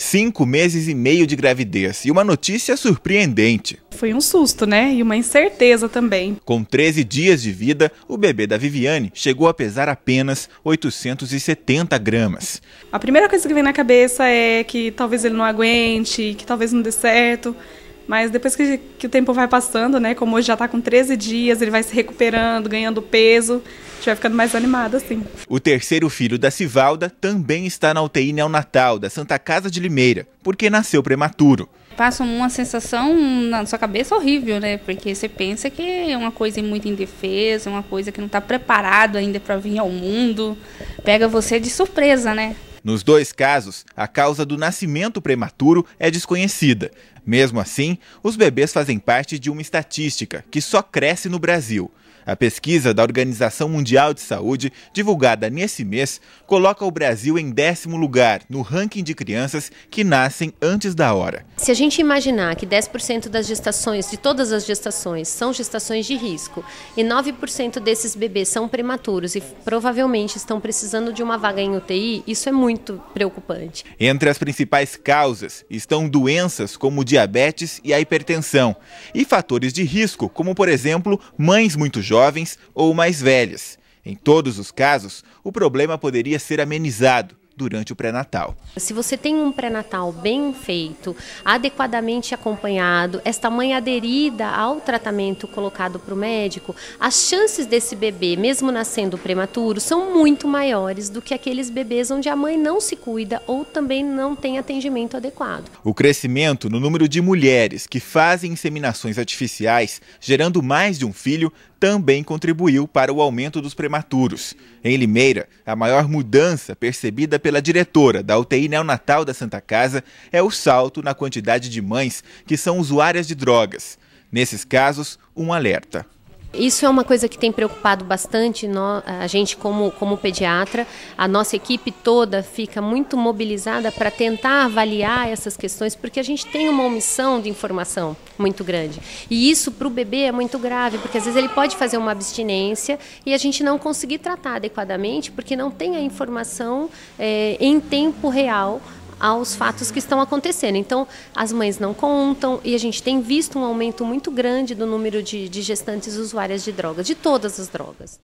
cinco meses e meio de gravidez e uma notícia surpreendente. Foi um susto, né? E uma incerteza também. Com 13 dias de vida, o bebê da Viviane chegou a pesar apenas 870 gramas. A primeira coisa que vem na cabeça é que talvez ele não aguente, que talvez não dê certo. Mas depois que, que o tempo vai passando, né? Como hoje já está com 13 dias, ele vai se recuperando, ganhando peso. A gente vai ficando mais animado, assim. O terceiro filho da Civalda também está na UTI neonatal da Santa Casa de Limeira, porque nasceu prematuro passa uma sensação na sua cabeça horrível, né? Porque você pensa que é uma coisa muito indefesa, uma coisa que não está preparado ainda para vir ao mundo. Pega você de surpresa, né? Nos dois casos, a causa do nascimento prematuro é desconhecida. Mesmo assim, os bebês fazem parte de uma estatística que só cresce no Brasil. A pesquisa da Organização Mundial de Saúde, divulgada nesse mês, coloca o Brasil em décimo lugar no ranking de crianças que nascem antes da hora. Se a gente imaginar que 10% das gestações, de todas as gestações, são gestações de risco e 9% desses bebês são prematuros e provavelmente estão precisando de uma vaga em UTI, isso é muito preocupante. Entre as principais causas estão doenças como diabetes e a hipertensão e fatores de risco, como por exemplo, mães muito jovens jovens ou mais velhas. Em todos os casos, o problema poderia ser amenizado durante o pré-natal. Se você tem um pré-natal bem feito, adequadamente acompanhado, esta mãe aderida ao tratamento colocado para o médico, as chances desse bebê, mesmo nascendo prematuro, são muito maiores do que aqueles bebês onde a mãe não se cuida ou também não tem atendimento adequado. O crescimento no número de mulheres que fazem inseminações artificiais, gerando mais de um filho, também contribuiu para o aumento dos prematuros. Em Limeira, a maior mudança percebida pela diretora da UTI neonatal da Santa Casa é o salto na quantidade de mães que são usuárias de drogas. Nesses casos, um alerta. Isso é uma coisa que tem preocupado bastante nós, a gente como, como pediatra. A nossa equipe toda fica muito mobilizada para tentar avaliar essas questões, porque a gente tem uma omissão de informação muito grande. E isso para o bebê é muito grave, porque às vezes ele pode fazer uma abstinência e a gente não conseguir tratar adequadamente, porque não tem a informação é, em tempo real aos fatos que estão acontecendo. Então, as mães não contam e a gente tem visto um aumento muito grande do número de, de gestantes usuárias de drogas, de todas as drogas.